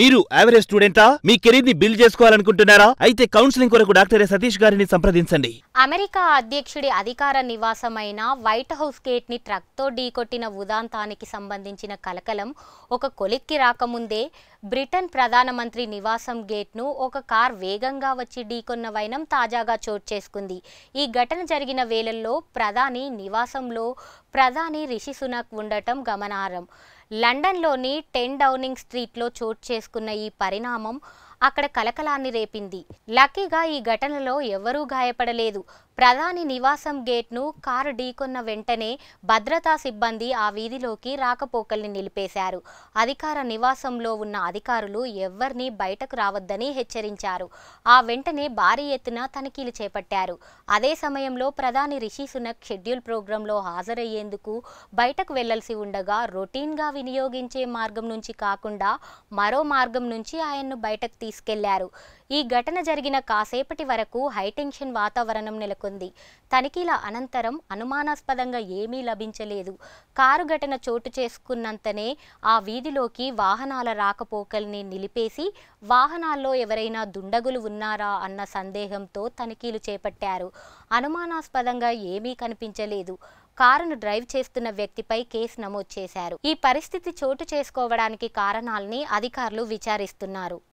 మీరు యావరేజ్ స్టూడెంటా మీ కెరీర్ ని బిల్డ్ చేసుకోవాలనుకుంటున్నారా అయితే కౌన్సిలింగ్ కొరకు డాక్టర్ సతీష్ గారిని సంప్రదించండి అమెరికా అధ్యక్షుడి అధికార నివాసమైన వైట్ హౌస్ గేట్ని ట్రక్తో ఢీకొట్టిన ఉదాంతానికి సంబంధించిన కలకలం ఒక కొలిక్కి రాకముందే బ్రిటన్ ప్రధానమంత్రి నివాసం గేట్ను ఒక కార్ వేగంగా వచ్చి ఢీకొన్న వైనం తాజాగా చోటు చేసుకుంది ఈ ఘటన జరిగిన వేళల్లో ప్రధాని నివాసంలో ప్రధాని రిషి సునక్ ఉండటం గమనార్హం లండన్లోని టెన్ డౌనింగ్ స్ట్రీట్లో చోటు చేసుకున్న ఈ పరిణామం అక్కడ కలకలాన్ని రేపింది లక్కీగా ఈ ఘటనలో ఎవరూ గాయపడలేదు ప్రధాని నివాసం గేట్ను కారు ఢీకొన్న వెంటనే భద్రతా సిబ్బంది ఆ వీధిలోకి రాకపోకల్ని నిలిపేశారు అధికార నివాసంలో ఉన్న అధికారులు ఎవ్వరినీ బయటకు రావద్దని హెచ్చరించారు ఆ వెంటనే భారీ ఎత్తున తనిఖీలు చేపట్టారు అదే సమయంలో ప్రధాని రిషి సునక్ షెడ్యూల్ ప్రోగ్రాంలో హాజరయ్యేందుకు బయటకు వెళ్లాల్సి ఉండగా రొటీన్గా వినియోగించే మార్గం నుంచి కాకుండా మరో మార్గం నుంచి ఆయన్ను బయటకు తీసుకెళ్లారు ఈ ఘటన జరిగిన కాసేపటి వరకు హైటెన్షన్ వాతావరణం నెలకు పేర్కొంది తనిఖీల అనంతరం అనుమానాస్పదంగా ఏమీ లభించలేదు కారు ఘటన చోటు చేసుకున్నంతనే ఆ వీధిలోకి వాహనాల రాకపోకల్ని నిలిపేసి వాహనాల్లో ఎవరైనా దుండగులు ఉన్నారా అన్న సందేహంతో తనిఖీలు చేపట్టారు అనుమానాస్పదంగా ఏమీ కనిపించలేదు కారును డ్రైవ్ చేస్తున్న వ్యక్తిపై కేసు నమోదు చేశారు ఈ పరిస్థితి చోటు చేసుకోవడానికి కారణాల్ని అధికారులు విచారిస్తున్నారు